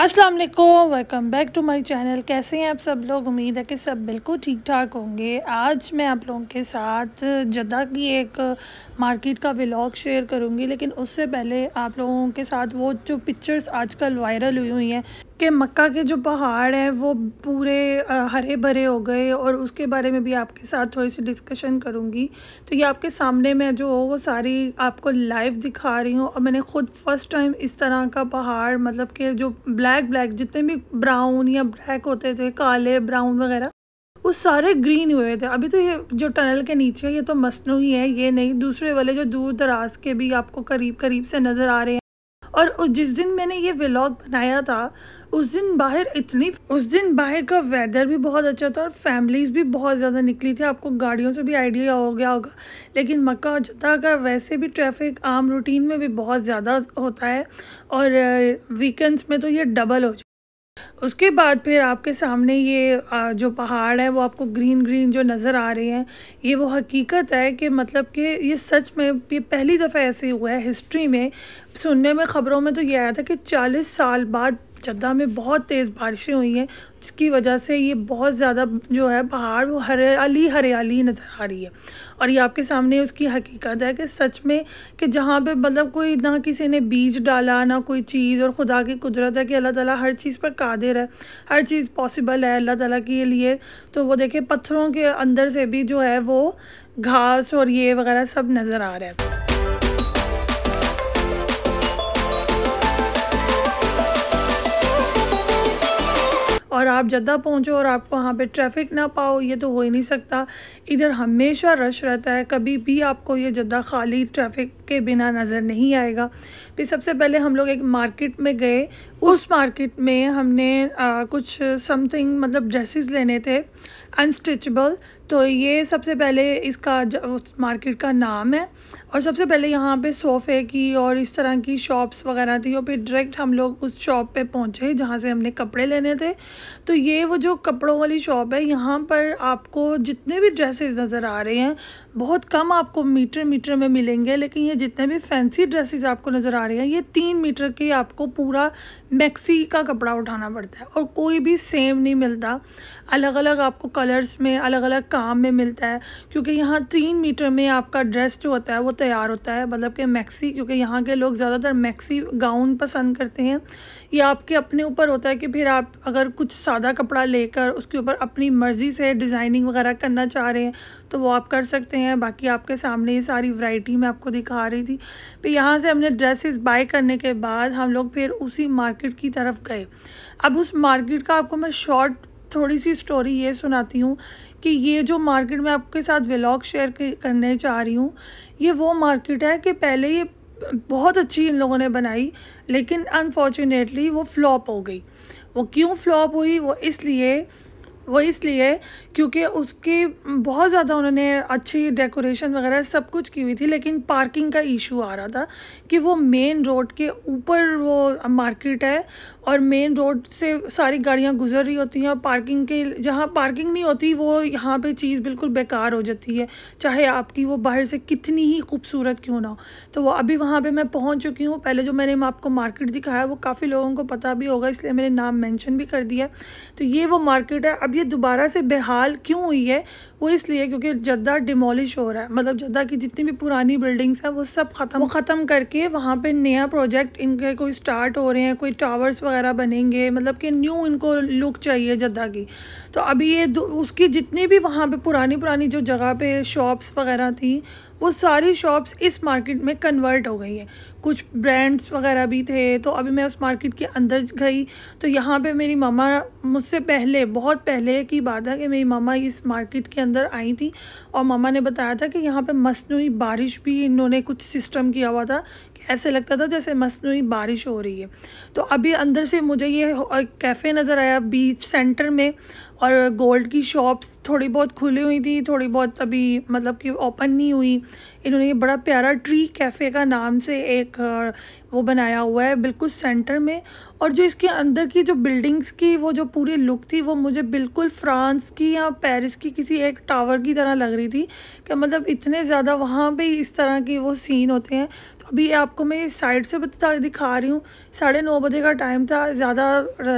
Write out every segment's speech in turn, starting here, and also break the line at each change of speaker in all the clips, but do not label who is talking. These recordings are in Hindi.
अस्सलाम वालेकुम welcome back to my channel कैसे हैं आप सब लोग उम्मीद है कि सब बिल्कुल ठीक ठाक होंगे आज मैं आप लोगों के साथ जद्दा की एक मार्केट का व्लॉग शेयर करूंगी लेकिन उससे पहले आप लोगों के साथ वो जो पिक्चर्स आजकल वायरल हुई हुई हैं कि मक्का के जो पहाड़ हैं वो पूरे हरे भरे हो गए और उसके बारे में भी आपके साथ थोड़ी सी डिस्कशन करूँगी तो ये आपके सामने मैं जो वो सारी आपको लाइव दिखा रही हूँ और मैंने ख़ुद फ़र्स्ट टाइम इस तरह का पहाड़ मतलब कि जो ब्लैक ब्लैक जितने भी ब्राउन या ब्लैक होते थे काले ब्राउन वगैरह वो सारे ग्रीन हुए थे अभी तो ये जो टनल के नीचे ये तो मसनू ही है ये नहीं दूसरे वाले जो दूर दराज के भी आपको करीब करीब से नज़र आ रहे हैं और जिस दिन मैंने ये व्लॉग बनाया था उस दिन बाहर इतनी उस दिन बाहर का वेदर भी बहुत अच्छा था और फैमिलीज़ भी बहुत ज़्यादा निकली थी आपको गाड़ियों से भी आइडिया हो गया होगा लेकिन मक्का जता का वैसे भी ट्रैफिक आम रूटीन में भी बहुत ज़्यादा होता है और वीकेंड्स में तो ये डबल हो उसके बाद फिर आपके सामने ये जो पहाड़ है वो आपको ग्रीन ग्रीन जो नज़र आ रहे हैं ये वो हकीकत है कि मतलब कि ये सच में ये पहली दफ़ा ऐसे हुआ है हिस्ट्री में सुनने में ख़बरों में तो ये आया था कि चालीस साल बाद जद्दा में बहुत तेज़ बारिशें हुई हैं जिसकी वजह से ये बहुत ज़्यादा जो है पहाड़ वो हरियाली हरियाली नज़र आ रही है और ये आपके सामने उसकी हकीकत है कि सच में कि जहाँ पे मतलब कोई ना किसी ने बीज डाला ना कोई चीज़ और ख़ुदा की कुदरत है कि अल्लाह ताला हर चीज़ पर कादिर है हर चीज़ पॉसिबल है अल्लाह ताला के लिए तो वो देखे पत्थरों के अंदर से भी जो है वो घास और ये वगैरह सब नज़र आ रहा है और आप जद्दा पहुँचो और आप वहाँ पर ट्रैफिक ना पाओ ये तो हो ही नहीं सकता इधर हमेशा रश रहता है कभी भी आपको ये जद्दा खाली ट्रैफिक के बिना नज़र नहीं आएगा फिर सबसे पहले हम लोग एक मार्केट में गए उस मार्केट में हमने आ, कुछ समथिंग मतलब ड्रेसेस लेने थे अनस्टिचबल तो ये सबसे पहले इसका मार्केट का नाम है और सबसे पहले यहाँ पे सोफ़े की और इस तरह की शॉप्स वगैरह थी और फिर डायरेक्ट हम लोग उस शॉप पे पहुँचे जहाँ से हमने कपड़े लेने थे तो ये वो जो कपड़ों वाली शॉप है यहाँ पर आपको जितने भी ड्रेसेस नज़र आ रहे हैं बहुत कम आपको मीटर मीटर में मिलेंगे लेकिन ये जितने भी फैंसी ड्रेसेस आपको नज़र आ रहे हैं ये तीन मीटर के आपको पूरा मैक्सी का कपड़ा उठाना पड़ता है और कोई भी सेम नहीं मिलता अलग अलग आपको कलर्स में अलग अलग काम में मिलता है क्योंकि यहाँ तीन मीटर में आपका ड्रेस जो होता है वो तैयार होता है मतलब कि मैक्सी क्योंकि यहाँ के लोग ज़्यादातर मैक्सी गाउन पसंद करते हैं या आपके अपने ऊपर होता है कि फिर आप अगर कुछ सादा कपड़ा लेकर उसके ऊपर अपनी मर्ज़ी से डिज़ाइनिंग वगैरह करना चाह रहे हैं तो वो आप कर सकते हैं बाकी आपके सामने ये सारी वैरायटी मैं आपको दिखा रही थी फिर यहाँ से हमने ड्रेसेस बाय करने के बाद हम लोग फिर उसी मार्केट की तरफ गए अब उस मार्केट का आपको मैं शॉर्ट थोड़ी सी स्टोरी ये सुनाती हूँ कि ये जो मार्केट मैं आपके साथ व्लॉग शेयर करने चाह रही हूँ ये वो मार्केट है कि पहले ये बहुत अच्छी इन लोगों ने बनाई लेकिन अनफॉर्चुनेटली वो फ्लॉप हो गई वो क्यों फ्लॉप हुई वो इसलिए वो इसलिए क्योंकि उसकी बहुत ज़्यादा उन्होंने अच्छी डेकोरेशन वगैरह सब कुछ की हुई थी लेकिन पार्किंग का इशू आ रहा था कि वो मेन रोड के ऊपर वो मार्केट है और मेन रोड से सारी गाड़ियाँ गुजर रही होती हैं और पार्किंग के जहाँ पार्किंग नहीं होती वो यहाँ पे चीज़ बिल्कुल बेकार हो जाती है चाहे आपकी वो बाहर से कितनी ही खूबसूरत क्यों ना हो तो वो अभी वहाँ पर मैं पहुँच चुकी हूँ पहले जो मैंने आपको मार्केट दिखाया वो काफ़ी लोगों को पता भी होगा इसलिए मैंने नाम मैंशन भी कर दिया तो ये वो मार्केट है अब ये दोबारा से बेहाल क्यों हुई है वो इसलिए क्योंकि जद्दा डिमोलिश हो रहा है मतलब जद्दा की जितनी भी पुरानी बिल्डिंग्स हैं वो सब ख़त्म ख़त्म करके वहाँ पे नया प्रोजेक्ट इनके कोई स्टार्ट हो रहे हैं कोई टावर्स वगैरह बनेंगे मतलब कि न्यू इनको लुक चाहिए जद्दा की तो अभी ये उसकी जितनी भी वहाँ पर पुरानी पुरानी जो जगह पर शॉप्स वगैरह थी वो सारी शॉप्स इस मार्केट में कन्वर्ट हो गई हैं कुछ ब्रांड्स वगैरह भी थे तो अभी मैं उस मार्केट के अंदर गई तो यहाँ पे मेरी मामा मुझसे पहले बहुत पहले की बात है कि मेरी मामा इस मार्केट के अंदर आई थी और मामा ने बताया था कि यहाँ पे मसनू बारिश भी इन्होंने कुछ सिस्टम किया हुआ था ऐसे लगता था जैसे मसनू बारिश हो रही है तो अभी अंदर से मुझे ये कैफ़े नज़र आया बीच सेंटर में और गोल्ड की शॉप्स थोड़ी बहुत खुली हुई थी थोड़ी बहुत अभी मतलब कि ओपन नहीं हुई इन्होंने ये बड़ा प्यारा ट्री कैफ़े का नाम से एक वो बनाया हुआ है बिल्कुल सेंटर में और जो इसके अंदर की जो बिल्डिंग्स की वो जो पूरी लुक थी वो मुझे बिल्कुल फ्रांस की या पेरिस की किसी एक टावर की तरह लग रही थी कि मतलब इतने ज़्यादा वहाँ पर इस तरह के वो सीन होते हैं अभी आपको मैं साइड से बता दिखा रही हूँ साढ़े नौ बजे का टाइम था ज़्यादा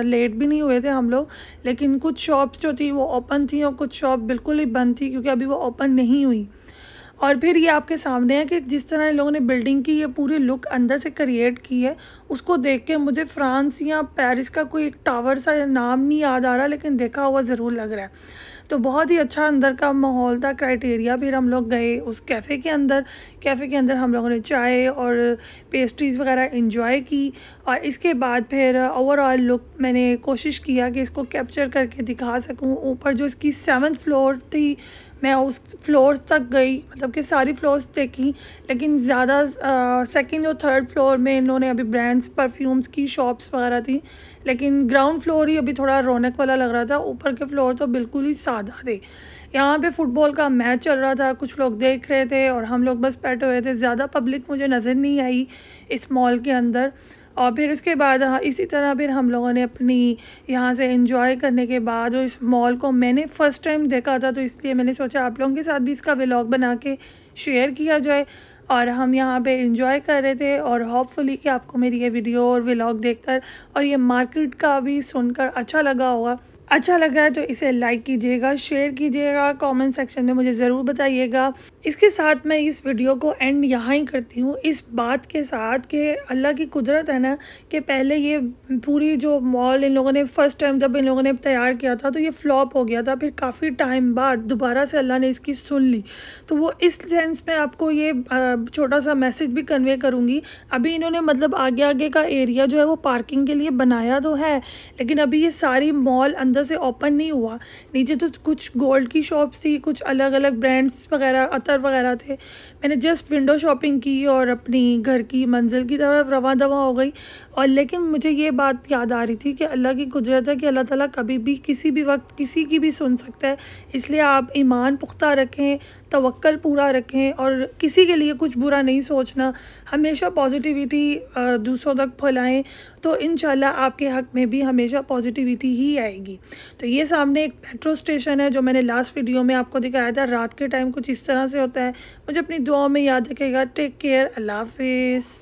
लेट भी नहीं हुए थे हम लोग लेकिन कुछ शॉप्स जो थी वो ओपन थी और कुछ शॉप बिल्कुल ही बंद थी क्योंकि अभी वो ओपन नहीं हुई और फिर ये आपके सामने है कि जिस तरह इन लोगों ने बिल्डिंग की ये पूरी लुक अंदर से क्रिएट की है उसको देख के मुझे फ्रांस या पेरिस का कोई एक टावर सा नाम नहीं याद आ रहा लेकिन देखा हुआ ज़रूर लग रहा है तो बहुत ही अच्छा अंदर का माहौल था क्राइटेरिया फिर हम लोग गए उस कैफ़े के अंदर कैफ़े के अंदर हम लोगों ने चाय और पेस्ट्रीज़ वगैरह इन्जॉय की और इसके बाद फिर ओवरऑल लुक मैंने कोशिश किया कि इसको कैप्चर करके दिखा सकूँ ऊपर जो इसकी सेवन्थ फ्लोर थी मैं उस फ्लोर तक गई मतलब कि सारी फ्लोर्स देखी लेकिन ज़्यादा सेकंड और थर्ड फ्लोर में इन्होंने अभी ब्रांड्स परफ्यूम्स की शॉप्स वगैरह थी लेकिन ग्राउंड फ्लोर ही अभी थोड़ा रौनक वाला लग रहा था ऊपर के फ्लोर तो बिल्कुल ही सादा आधा दे यहाँ पे फुटबॉल का मैच चल रहा था कुछ लोग देख रहे थे और हम लोग बस बैठे हुए थे ज़्यादा पब्लिक मुझे नज़र नहीं आई इस मॉल के अंदर और फिर उसके बाद हाँ, इसी तरह फिर हम लोगों ने अपनी यहाँ से इन्जॉय करने के बाद और इस मॉल को मैंने फ़र्स्ट टाइम देखा था तो इसलिए मैंने सोचा आप लोगों के साथ भी इसका व्लॉग बना के शेयर किया जाए और हम यहाँ पे इंजॉय कर रहे थे और होपफुली कि आपको मेरी ये वीडियो और व्लॉग देखकर और ये मार्केट का भी सुनकर अच्छा लगा होगा अच्छा लगा है तो इसे लाइक कीजिएगा शेयर कीजिएगा कमेंट सेक्शन में मुझे ज़रूर बताइएगा इसके साथ मैं इस वीडियो को एंड यहाँ ही करती हूँ इस बात के साथ कि अल्लाह की कुदरत है ना कि पहले ये पूरी जो मॉल इन लोगों ने फ़र्स्ट टाइम जब इन लोगों ने तैयार किया था तो ये फ्लॉप हो गया था फिर काफ़ी टाइम बाद दोबारा से अल्लाह ने इसकी सुन ली तो वो इस सेंस में आपको ये छोटा सा मैसेज भी कन्वे करूँगी अभी इन्होंने मतलब आगे आगे का एरिया जो है वो पार्किंग के लिए बनाया तो है लेकिन अभी ये सारी मॉल अंदर से ओपन नहीं हुआ नीचे तो कुछ गोल्ड की शॉप्स थी कुछ अलग अलग ब्रांड्स वगैरह अतर स्वेटर वगैरह थे मैंने जस्ट विंडो शॉपिंग की और अपनी घर की मंजिल की तरफ रवा दवा हो गई और लेकिन मुझे ये बात याद आ रही थी कि अल्लाह की कुदरत है कि अल्लाह ताला कभी भी किसी भी वक्त किसी की भी सुन सकता है इसलिए आप ईमान पुख्ता रखें तवक्ल पूरा रखें और किसी के लिए कुछ बुरा नहीं सोचना हमेशा पॉजिटिविटी दूसरों तक फैलाएं तो इन आपके हक में भी हमेशा पॉजिटिविटी ही आएगी तो ये सामने एक मेट्रो स्टेशन है जो मैंने लास्ट वीडियो में आपको दिखाया था रात के टाइम कुछ इस तरह से होता है मुझे अपनी दुआ में याद रखेगा टेक केयर अल्लाह हाफिज़